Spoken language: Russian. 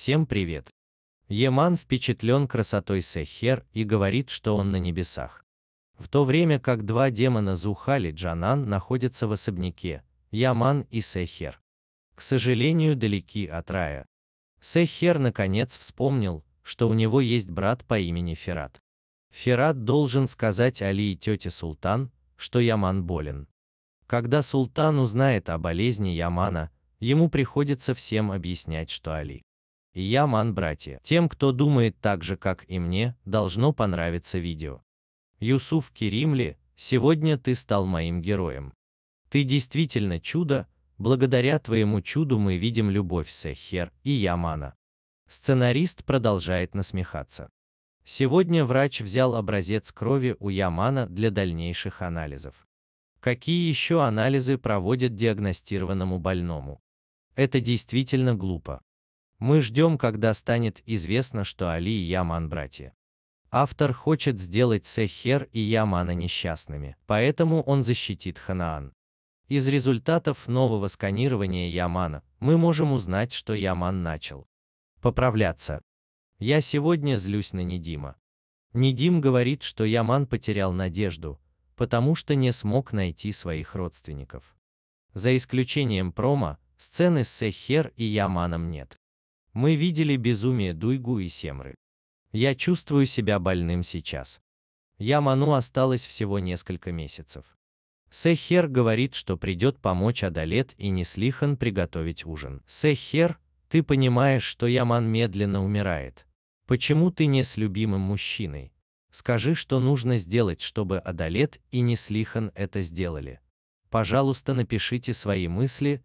Всем привет! Еман впечатлен красотой Сехер и говорит, что он на небесах. В то время как два демона Зухали Джанан находятся в особняке, Яман и Сехер. К сожалению, далеки от рая. Сехер наконец вспомнил, что у него есть брат по имени Ферат. Ферат должен сказать Али и тете Султан, что Яман болен. Когда Султан узнает о болезни Ямана, ему приходится всем объяснять, что Али Яман, братья. Тем, кто думает так же, как и мне, должно понравиться видео. Юсуф Киримли, сегодня ты стал моим героем. Ты действительно чудо, благодаря твоему чуду мы видим любовь Сехер и Ямана. Сценарист продолжает насмехаться. Сегодня врач взял образец крови у Ямана для дальнейших анализов. Какие еще анализы проводят диагностированному больному? Это действительно глупо. Мы ждем, когда станет известно, что Али и Яман братья. Автор хочет сделать Сехер и Ямана несчастными, поэтому он защитит Ханаан. Из результатов нового сканирования Ямана мы можем узнать, что Яман начал поправляться. Я сегодня злюсь на Недима. Недим говорит, что Яман потерял надежду, потому что не смог найти своих родственников. За исключением промо, сцены с Сехер и Яманом нет. Мы видели безумие Дуйгу и Семры. Я чувствую себя больным сейчас. Яману осталось всего несколько месяцев. Сехер говорит, что придет помочь Адалет и Неслихан приготовить ужин. Сехер, ты понимаешь, что Яман медленно умирает. Почему ты не с любимым мужчиной? Скажи, что нужно сделать, чтобы Адалет и Неслихан это сделали. Пожалуйста, напишите свои мысли,